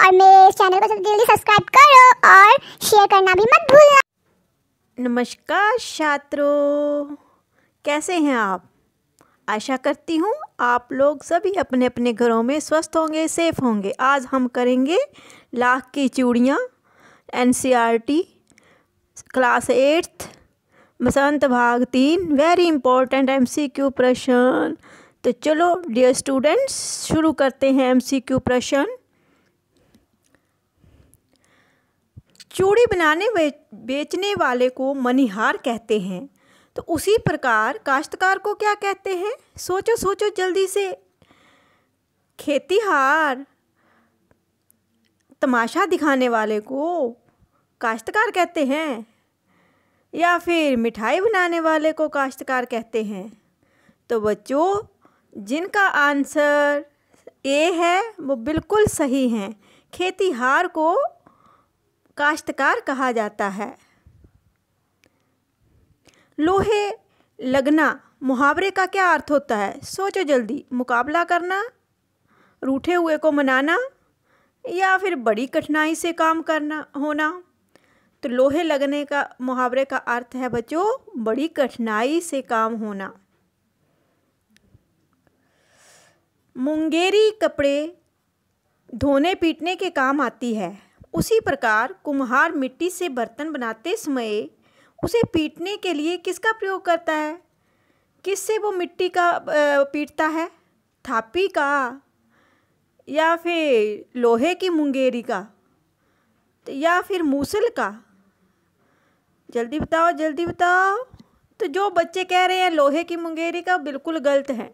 करना और मेरे चैनल को जल्दी जल्दी सब्सक्राइब करो और शेयर करना भी मत भूलना नमस्कार छात्रों कैसे हैं आप आशा करती हूँ आप लोग सभी अपने अपने घरों में स्वस्थ होंगे सेफ होंगे आज हम करेंगे लाख की चूड़ियाँ एन क्लास एट्थ बसंत भाग तीन वेरी इंपॉर्टेंट एमसीक्यू प्रश्न तो चलो डियर स्टूडेंट्स शुरू करते हैं एमसीक्यू प्रश्न चूड़ी बनाने बेचने वाले को मनिहार कहते हैं तो उसी प्रकार काश्तकार को क्या कहते हैं सोचो सोचो जल्दी से खेतीहार तमाशा दिखाने वाले को काश्तकार कहते हैं या फिर मिठाई बनाने वाले को काश्तकार कहते हैं तो बच्चों जिनका आंसर ए है वो बिल्कुल सही हैं खेतीहार को काश्तकार कहा जाता है लोहे लगना मुहावरे का क्या अर्थ होता है सोचो जल्दी मुकाबला करना रूठे हुए को मनाना या फिर बड़ी कठिनाई से काम करना होना तो लोहे लगने का मुहावरे का अर्थ है बच्चों बड़ी कठिनाई से काम होना मुंगेरी कपड़े धोने पीटने के काम आती है उसी प्रकार कुम्हार मिट्टी से बर्तन बनाते समय उसे पीटने के लिए किसका प्रयोग करता है किससे वो मिट्टी का पीटता है थापी का या फिर लोहे की मुंगेरी का या फिर मूसल का जल्दी बताओ जल्दी बताओ तो जो बच्चे कह रहे हैं लोहे की मुंगेरी का बिल्कुल गलत है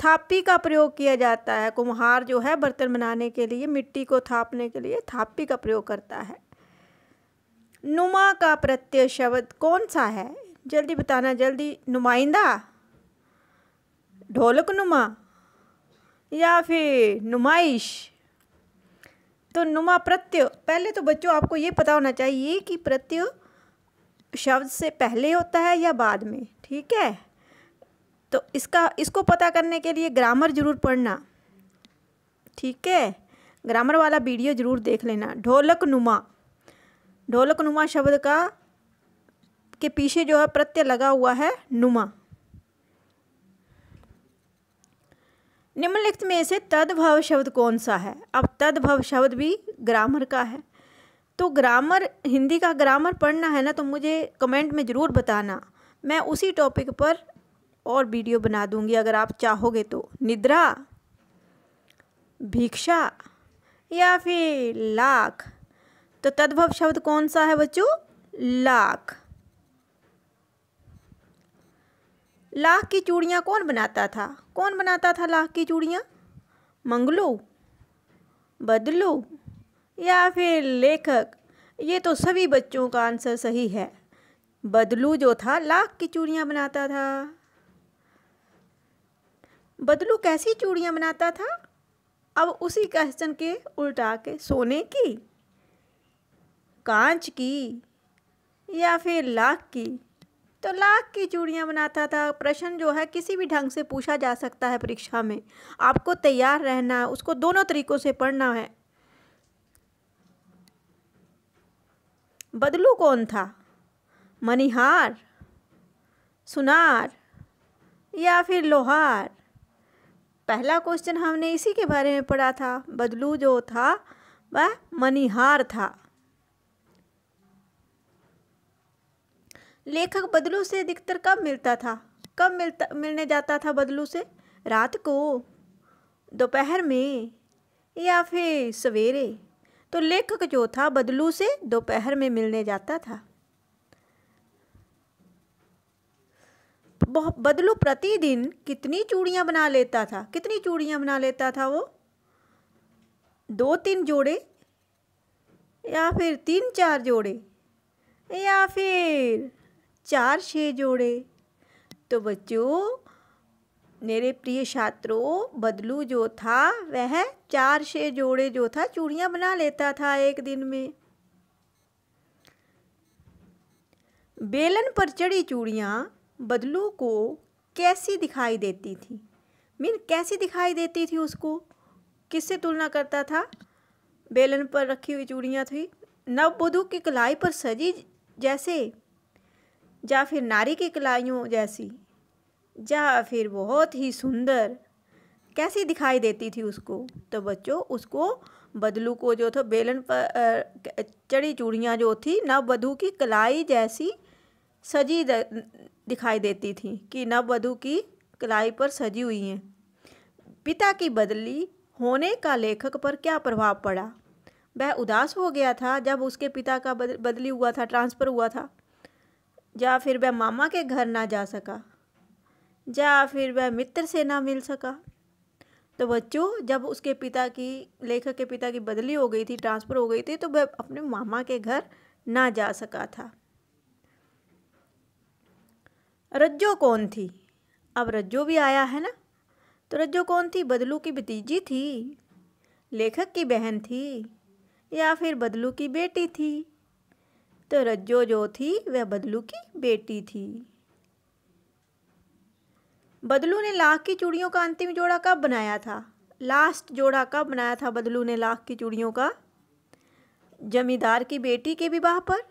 थापी का प्रयोग किया जाता है कुम्हार जो है बर्तन बनाने के लिए मिट्टी को थापने के लिए थापी का प्रयोग करता है नुमा का प्रत्यय शब्द कौन सा है जल्दी बताना जल्दी नुमाइंदा ढोलक नुमा या फिर नुमाइश तो नुमा प्रत्यय पहले तो बच्चों आपको ये पता होना चाहिए कि प्रत्यय शब्द से पहले होता है या बाद में ठीक है तो इसका इसको पता करने के लिए ग्रामर जरूर पढ़ना ठीक है ग्रामर वाला वीडियो जरूर देख लेना ढोलक नुमा ढोलक नुमा शब्द का के पीछे जो है प्रत्यय लगा हुआ है नुमा निम्नलिखित में से तद्भव शब्द कौन सा है अब तद्भव शब्द भी ग्रामर का है तो ग्रामर हिंदी का ग्रामर पढ़ना है ना तो मुझे कमेंट में ज़रूर बताना मैं उसी टॉपिक पर और वीडियो बना दूंगी अगर आप चाहोगे तो निद्रा भिक्षा या फिर लाख तो तद्भव शब्द कौन सा है बच्चों लाख लाख की चूड़ियाँ कौन बनाता था कौन बनाता था लाख की चूड़ियाँ मंगलू बदलू या फिर लेखक ये तो सभी बच्चों का आंसर सही है बदलू जो था लाख की चूड़ियाँ बनाता था बदलू कैसी चूड़ियाँ बनाता था अब उसी क्वेश्चन के उल्टा के सोने की कांच की या फिर लाख की तो लाख की चूड़ियाँ बनाता था प्रश्न जो है किसी भी ढंग से पूछा जा सकता है परीक्षा में आपको तैयार रहना है उसको दोनों तरीक़ों से पढ़ना है बदलू कौन था मनिहार सुनार या फिर लोहार पहला क्वेश्चन हमने इसी के बारे में पढ़ा था बदलू जो था वह मनिहार था लेखक बदलू से अधिकतर कब मिलता था कब मिलता मिलने जाता था बदलू से रात को दोपहर में या फिर सवेरे तो लेखक जो था बदलू से दोपहर में मिलने जाता था बदलू प्रतिदिन कितनी चूड़ियाँ बना लेता था कितनी चूड़ियाँ बना लेता था वो दो तीन जोड़े या फिर तीन चार जोड़े या फिर चार छः जोड़े तो बच्चों मेरे प्रिय छात्रों बदलू जो था वह चार छः जोड़े जो था चूड़ियाँ बना लेता था एक दिन में बेलन पर चढ़ी चूड़ियाँ बदलू को कैसी दिखाई देती थी मीन कैसी दिखाई देती थी उसको किससे तुलना करता था बेलन पर रखी हुई चूड़ियाँ थी नव की कलाई पर सजी जैसे या फिर नारी की कलाइयों जैसी या फिर बहुत ही सुंदर कैसी दिखाई देती थी उसको तो बच्चों उसको बदलू को जो था बेलन पर चढ़ी चूड़ियाँ जो थी नवबधु की कलाई जैसी सजी दिखाई देती थी कि नववधु की कलाई पर सजी हुई हैं पिता की बदली होने का लेखक पर क्या प्रभाव पड़ा वह उदास हो गया था जब उसके पिता का बदली हुआ था ट्रांसफ़र हुआ था या फिर वह मामा के घर ना जा सका या फिर वह मित्र से ना मिल सका तो बच्चों जब उसके पिता की लेखक के पिता की बदली हो गई थी ट्रांसफ़र हो गई थी तो वह अपने मामा के घर ना जा सका था रज्जो कौन थी अब रज्जो भी आया है ना तो रज्जो कौन थी बदलू की भतीजी थी लेखक की बहन थी या फिर बदलू की बेटी थी तो रज्जो जो थी वह बदलू की बेटी थी बदलू ने लाख की चूड़ियों का अंतिम जोड़ा कब बनाया था लास्ट जोड़ा कब बनाया था बदलू ने लाख की चूड़ियों का जमींदार की बेटी के विवाह पर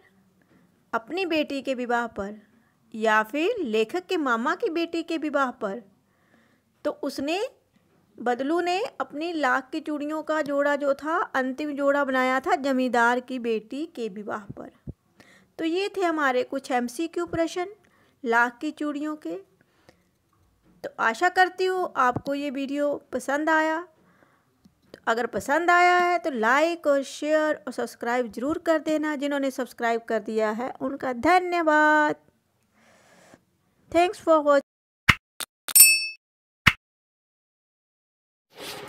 अपनी बेटी के विवाह पर या फिर लेखक के मामा की बेटी के विवाह पर तो उसने बदलू ने अपनी लाख की चूड़ियों का जोड़ा जो था अंतिम जोड़ा बनाया था जमींदार की बेटी के विवाह पर तो ये थे हमारे कुछ एम सी क्यू प्रश्न लाख की चूड़ियों के तो आशा करती हूँ आपको ये वीडियो पसंद आया तो अगर पसंद आया है तो लाइक और शेयर और सब्सक्राइब ज़रूर कर देना जिन्होंने सब्सक्राइब कर दिया है उनका धन्यवाद Thanks for watching.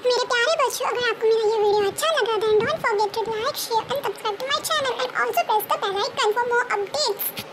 मेरे प्यारे बच्चों अगर आपको मेरा ये video like, share and subscribe to my channel and also press the bell icon for more updates.